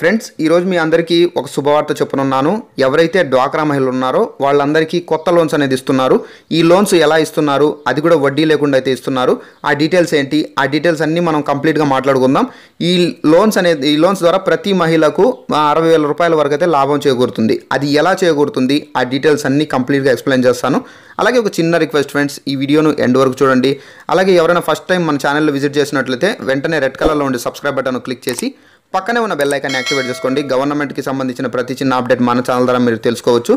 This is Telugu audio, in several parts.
ఫ్రెండ్స్ ఈరోజు మీ అందరికీ ఒక శుభవార్త చెప్పనున్నాను ఎవరైతే డ్వాక్రా మహిళలు ఉన్నారో వాళ్ళందరికీ కొత్త లోన్స్ అనేది ఇస్తున్నారు ఈ లోన్స్ ఎలా ఇస్తున్నారు అది కూడా వడ్డీ లేకుండా అయితే ఇస్తున్నారు ఆ డీటెయిల్స్ ఏంటి ఆ డీటెయిల్స్ అన్నీ మనం కంప్లీట్గా మాట్లాడుకుందాం ఈ లోన్స్ అనేది ఈ లోన్స్ ద్వారా ప్రతి మహిళకు అరవై వేల రూపాయల వరకు అయితే లాభం చేకూరుతుంది అది ఎలా చేకూరుతుంది ఆ డీటెయిల్స్ అన్నీ కంప్లీట్గా ఎక్స్ప్లెయిన్ చేస్తాను అలాగే ఒక చిన్న రిక్వెస్ట్ ఫ్రెండ్స్ ఈ వీడియోను ఎండ్ వరకు చూడండి అలాగే ఎవరైనా ఫస్ట్ టైం మన ఛానల్లో విజిట్ చేసినట్లయితే వెంటనే రెడ్ కలర్లో ఉండే సబ్స్క్రైబ్ బటన్ క్లిక్ చేసి పక్కనే ఉన్న బెల్ ఐకాన్ని యాక్టివేట్ చేసుకోండి గవర్నమెంట్కి సంబంధించిన ప్రతి చిన్న అప్డేట్ మన ఛానల్ ద్వారా మీరు తెలుసుకోవచ్చు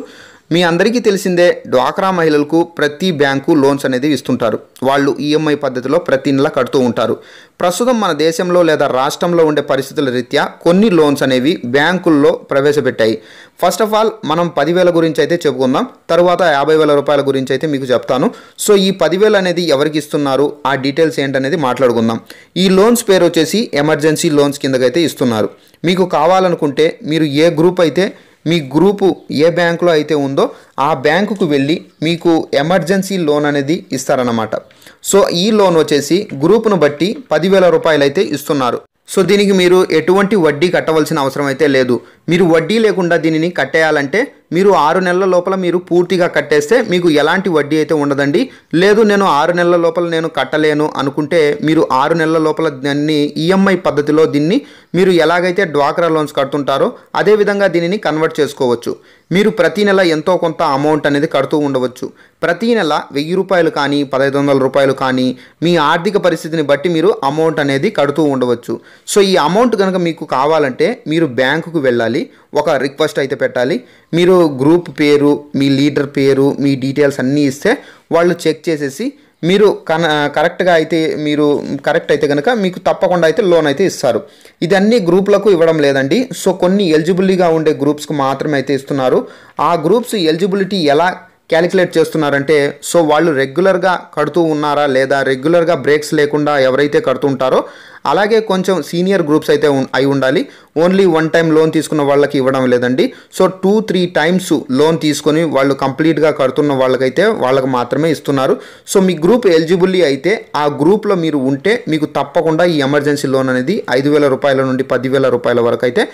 మీ అందరికీ తెలిసిందే డ్వాక్రా మహిళలకు ప్రతి బ్యాంకు లోన్స్ అనేది ఇస్తుంటారు వాళ్ళు ఈఎంఐ e పద్ధతిలో ప్రతి నెల కడుతూ ఉంటారు ప్రస్తుతం మన దేశంలో లేదా రాష్ట్రంలో ఉండే పరిస్థితుల రీత్యా కొన్ని లోన్స్ అనేవి బ్యాంకుల్లో ప్రవేశపెట్టాయి ఫస్ట్ ఆఫ్ ఆల్ మనం పదివేల గురించి అయితే చెప్పుకుందాం తర్వాత యాభై వేల రూపాయల గురించి అయితే మీకు చెప్తాను సో ఈ పదివేలు అనేది ఎవరికి ఇస్తున్నారు ఆ డీటెయిల్స్ ఏంటనేది మాట్లాడుకుందాం ఈ లోన్స్ పేరు వచ్చేసి ఎమర్జెన్సీ లోన్స్ కిందకైతే ఇస్తున్నారు మీకు కావాలనుకుంటే మీరు ఏ గ్రూప్ అయితే మీ గ్రూపు ఏ బ్యాంకులో అయితే ఉందో ఆ బ్యాంకుకు వెళ్ళి మీకు ఎమర్జెన్సీ లోన్ అనేది ఇస్తారన్నమాట సో ఈ లోన్ వచ్చేసి గ్రూపును బట్టి పదివేల రూపాయలు అయితే ఇస్తున్నారు సో దీనికి మీరు ఎటువంటి వడ్డీ కట్టవలసిన అవసరం అయితే లేదు మీరు వడ్డీ లేకుండా దీనిని కట్టేయాలంటే మీరు ఆరు నెలల లోపల మీరు పూర్తిగా కట్టేస్తే మీకు ఎలాంటి వడ్డీ అయితే ఉండదండి లేదు నేను ఆరు నెలల లోపల నేను కట్టలేను అనుకుంటే మీరు ఆరు నెలల లోపల దాన్ని ఈఎంఐ e పద్ధతిలో దీన్ని మీరు ఎలాగైతే డ్వాక్రా లోన్స్ కడుతుంటారో అదేవిధంగా దీనిని కన్వర్ట్ చేసుకోవచ్చు మీరు ప్రతి నెల ఎంతో కొంత అమౌంట్ అనేది కడుతూ ఉండవచ్చు ప్రతి నెల వెయ్యి రూపాయలు కానీ పదహైదు వందల రూపాయలు కానీ మీ ఆర్థిక పరిస్థితిని బట్టి మీరు అమౌంట్ అనేది కడుతూ ఉండవచ్చు సో ఈ అమౌంట్ కనుక మీకు కావాలంటే మీరు బ్యాంకుకు వెళ్ళాలి ఉంటుంది ఒక రిక్వెస్ట్ అయితే పెట్టాలి మీరు గ్రూప్ పేరు మీ లీడర్ పేరు మీ డీటెయిల్స్ అన్నీ ఇస్తే వాళ్ళు చెక్ చేసేసి మీరు కన కరెక్ట్గా అయితే మీరు కరెక్ట్ అయితే కనుక మీకు తప్పకుండా అయితే లోన్ అయితే ఇస్తారు ఇది అన్ని ఇవ్వడం లేదండి సో కొన్ని ఎలిజిబిలిటీగా ఉండే గ్రూప్స్కి మాత్రమే అయితే ఇస్తున్నారు ఆ గ్రూప్స్ ఎలిజిబిలిటీ ఎలా క్యాలిక్యులేట్ చేస్తున్నారంటే సో వాళ్ళు రెగ్యులర్గా కడుతూ ఉన్నారా లేదా రెగ్యులర్గా బ్రేక్స్ లేకుండా ఎవరైతే కడుతుంటారో అలాగే కొంచెం సీనియర్ గ్రూప్స్ అయితే అయి ఉండాలి ఓన్లీ వన్ టైం లోన్ తీసుకున్న వాళ్ళకి ఇవ్వడం లేదండి so two three times loan తీసుకొని వాళ్ళు కంప్లీట్గా కడుతున్న వాళ్ళకైతే వాళ్ళకి మాత్రమే ఇస్తున్నారు సో మీ గ్రూప్ ఎలిజిబుల్లీ అయితే ఆ గ్రూప్లో మీరు ఉంటే మీకు తప్పకుండా ఈ ఎమర్జెన్సీ లోన్ అనేది ఐదు వేల రూపాయల నుండి పదివేల రూపాయల వరకు అయితే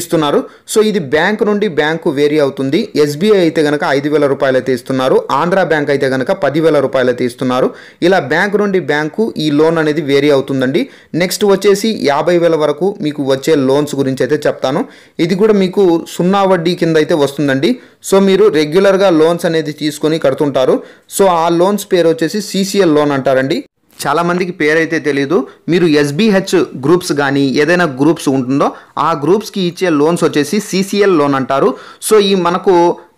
ఇస్తున్నారు సో ఇది బ్యాంక్ నుండి బ్యాంకు వేరీ అవుతుంది ఎస్బీఐ అయితే కనుక ఐదు వేల రూపాయలు అయితే ఇస్తున్నారు ఆంధ్ర బ్యాంక్ అయితే కనుక పదివేల రూపాయలు అయితే ఇస్తున్నారు ఇలా బ్యాంక్ నుండి బ్యాంకు ఈ లోన్ అనేది వేరీ అవుతుందండి నెక్స్ట్ నెక్స్ట్ వచ్చేసి యాభై వేల వరకు మీకు వచ్చే లోన్స్ గురించి అయితే చెప్తాను ఇది కూడా మీకు సున్నా వడ్డీ కింద అయితే వస్తుందండి సో మీరు రెగ్యులర్గా లోన్స్ అనేది తీసుకొని కడుతుంటారు సో ఆ లోన్స్ పేరు వచ్చేసి సీసీఎల్ లోన్ అంటారండి చాలామందికి పేరైతే తెలియదు మీరు ఎస్బీహెచ్ గ్రూప్స్ కానీ ఏదైనా గ్రూప్స్ ఉంటుందో ఆ గ్రూప్స్కి ఇచ్చే లోన్స్ వచ్చేసి సీసీఎల్ లోన్ అంటారు సో ఈ మనకు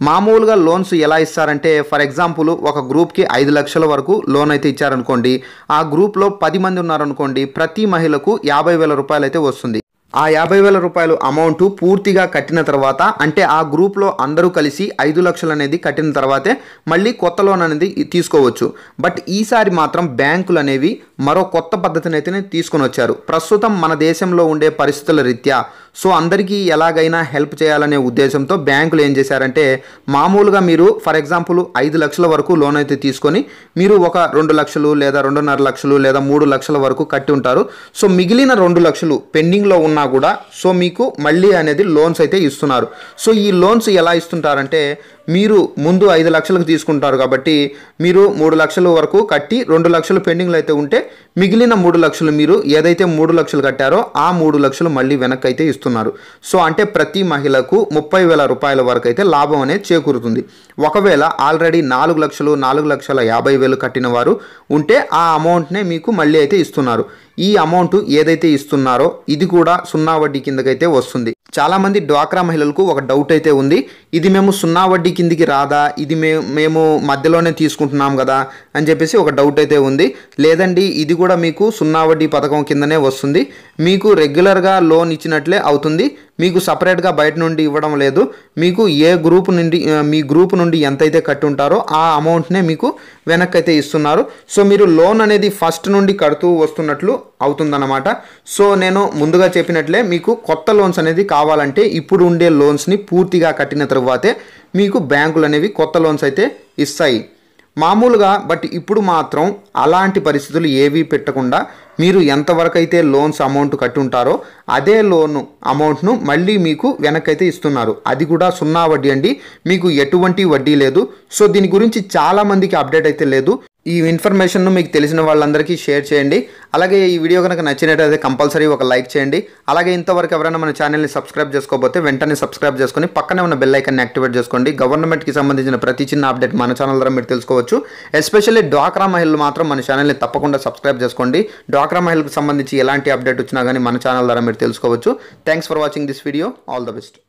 మామూలుగా లోన్స్ ఎలా ఇస్తారంటే ఫర్ ఎగ్జాంపుల్ ఒక గ్రూప్కి ఐదు లక్షల వరకు లోన్ అయితే ఇచ్చారనుకోండి ఆ గ్రూప్లో పది మంది ఉన్నారనుకోండి ప్రతి మహిళకు యాభై వేల రూపాయలు అయితే వస్తుంది ఆ యాభై వేల రూపాయలు అమౌంట్ పూర్తిగా కట్టిన తర్వాత అంటే ఆ గ్రూప్లో అందరూ కలిసి ఐదు లక్షలు అనేది కట్టిన తర్వాతే మళ్ళీ కొత్త లోన్ అనేది తీసుకోవచ్చు బట్ ఈసారి మాత్రం బ్యాంకులు అనేవి మరో కొత్త పద్ధతిని అయితే తీసుకొని వచ్చారు ప్రస్తుతం మన దేశంలో ఉండే పరిస్థితుల రీత్యా సో అందరికీ ఎలాగైనా హెల్ప్ చేయాలనే ఉద్దేశంతో బ్యాంకులు ఏం చేశారంటే మామూలుగా మీరు ఫర్ ఎగ్జాంపుల్ ఐదు లక్షల వరకు లోన్ అయితే తీసుకొని మీరు ఒక రెండు లక్షలు లేదా రెండున్నర లక్షలు లేదా మూడు లక్షల వరకు కట్టి ఉంటారు సో మిగిలిన రెండు లక్షలు పెండింగ్లో ఉన్న కూడా సో మీకు మళ్ళీ అనేది లోన్స్ అయితే ఇస్తున్నారు సో ఈ లోన్స్ ఎలా ఇస్తుంటారంటే మీరు ముందు ఐదు లక్షలకు తీసుకుంటారు కాబట్టి మీరు మూడు లక్షల వరకు కట్టి రెండు లక్షలు పెండింగ్లు అయితే ఉంటే మిగిలిన మూడు లక్షలు మీరు ఏదైతే మూడు లక్షలు కట్టారో ఆ మూడు లక్షలు మళ్ళీ వెనక్కి అయితే ఇస్తున్నారు సో అంటే ప్రతి మహిళకు ముప్పై వేల రూపాయల వరకు అయితే లాభం అనేది చేకూరుతుంది ఒకవేళ ఆల్రెడీ నాలుగు లక్షలు నాలుగు లక్షల యాభై వేలు కట్టిన వారు ఉంటే ఆ అమౌంట్నే మీకు మళ్ళీ అయితే ఇస్తున్నారు ఈ అమౌంట్ ఏదైతే ఇస్తున్నారో ఇది కూడా సున్నా వడ్డీ కిందకైతే వస్తుంది చాలామంది డ్వాక్రా మహిళలకు ఒక డౌట్ అయితే ఉంది ఇది మేము సున్నా వడ్డీ కిందికి రాదా ఇది మే మేము మధ్యలోనే తీసుకుంటున్నాం కదా అని చెప్పేసి ఒక డౌట్ అయితే ఉంది లేదండి ఇది కూడా మీకు సున్నా వడ్డీ పథకం కిందనే వస్తుంది మీకు రెగ్యులర్గా లోన్ ఇచ్చినట్లే అవుతుంది మీకు సపరేట్గా బయట నుండి ఇవ్వడం లేదు మీకు ఏ గ్రూప్ నుండి మీ గ్రూప్ నుండి ఎంతైతే కట్టి ఉంటారో ఆ అమౌంట్నే మీకు వెనక్కి అయితే ఇస్తున్నారు సో మీరు లోన్ అనేది ఫస్ట్ నుండి కడుతూ వస్తున్నట్లు అవుతుందన్నమాట సో నేను ముందుగా చెప్పినట్లే మీకు కొత్త లోన్స్ అనేది కావాలంటే ఇప్పుడు ఉండే లోన్స్ని పూర్తిగా కట్టిన తర్వాతే మీకు బ్యాంకులు అనేవి కొత్త లోన్స్ అయితే ఇస్తాయి మామూలుగా బట్ ఇప్పుడు మాత్రం అలాంటి పరిస్థితులు ఏవీ పెట్టకుండా మీరు ఎంతవరకు అయితే లోన్స్ అమౌంట్ కట్టి ఉంటారో అదే లోన్ అమౌంట్ను మళ్ళీ మీకు వెనకైతే ఇస్తున్నారు అది కూడా సున్నా వడ్డీ అండి మీకు ఎటువంటి వడ్డీ లేదు సో దీని గురించి చాలామందికి అప్డేట్ అయితే లేదు ఈ ఇన్ఫర్మేషన్ను మీకు తెలిసిన వాళ్ళందరికీ షేర్ చేయండి అలాగే ఈ వీడియో కనుక నచ్చినట్టయితే కంపల్సరీ ఒక లైక్ చేయండి అలాగే ఇంతవరకు ఎవరైనా మన ఛానల్ని సబ్స్క్రైబ్ చేసుకోకపోతే వెంటనే సబ్స్క్రైబ్ చేసుకొని పక్కనే ఉన్న బెల్లైకన్ని యాక్టివేట్ చేసుకోండి గవర్నమెంట్కి సంబంధించిన ప్రతి చిన్న అప్డేట్ మన ఛానల్ ద్వారా మీరు తెలుసుకోవచ్చు ఎస్పెషల్లీ డ్వాక్రా మహిళలు మాత్రం మన ఛానల్ని తప్పకుండా సబ్స్క్రైబ్ చేసుకోండి డ్వాక్రా మహిళకు సంబంధించి ఎలాంటి అప్డేట్ వచ్చినా కానీ మన ఛానల్ ద్వారా మీరు తెలుసుకోవచ్చు thanks for watching this video all the best